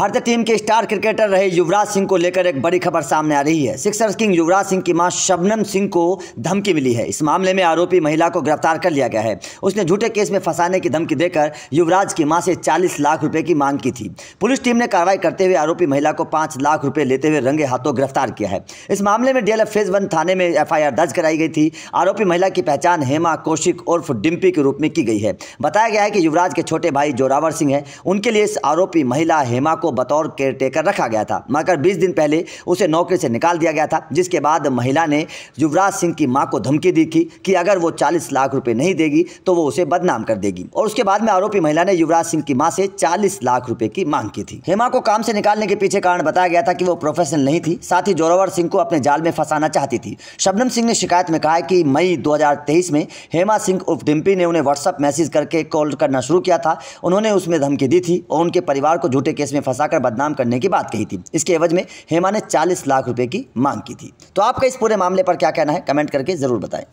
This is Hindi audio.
भारतीय टीम के स्टार क्रिकेटर रहे युवराज सिंह को लेकर एक बड़ी खबर सामने आ रही है सिक्सर्स किंग युवराज सिंह की मां शबनम सिंह को धमकी मिली है इस मामले में आरोपी महिला को गिरफ्तार कर लिया गया है उसने झूठे केस में फंसाने की धमकी देकर युवराज की मां से 40 लाख रुपए की मांग की थी पुलिस टीम ने कार्रवाई करते हुए आरोपी महिला को पांच लाख रुपये लेते हुए रंगे हाथों गिरफ्तार किया है इस मामले में डीएलएफ फेज वन थाने में एफ दर्ज कराई गई थी आरोपी महिला की पहचान हेमा कौशिक उर्फ डिम्पी के रूप में की गई है बताया गया है कि युवराज के छोटे भाई जोरावर सिंह है उनके लिए इस आरोपी महिला हेमा को बतौर केयरटेकर रखा गया था मगर 20 दिन पहले उसे नौकरी से निकाल दिया गया था जिसके बाद महिला ने युवराज सिंह की मां को धमकी दी थी कि अगर वो 40 लाख रुपए नहीं देगी तो वो उसे बदनाम कर देगी और उसके बाद में आरोपी महिला ने युवराज सिंह की माँ से चालीस लाख रुपए की मांग की थी हेमा को काम से निकालने के पीछे कारण बताया गया था कि वो प्रोफेशनल नहीं थी साथ ही जोरावर सिंह को अपने जाल में फंसाना चाहती थी शबनम सिंह ने शिकायत में कहा कि मई दो में हेमा सिंह उर्फ डिम्पी ने उन्हें व्हाट्सअप मैसेज करके कॉल करना शुरू किया था उन्होंने उसमें धमकी दी थी और उनके परिवार को झूठे केस में फंसा फंसाकर बदनाम करने की बात कही थी इसके एवज में हेमा ने चालीस लाख रुपए की मांग की थी तो आपका इस पूरे मामले पर क्या कहना है कमेंट करके ज़रूर बताएं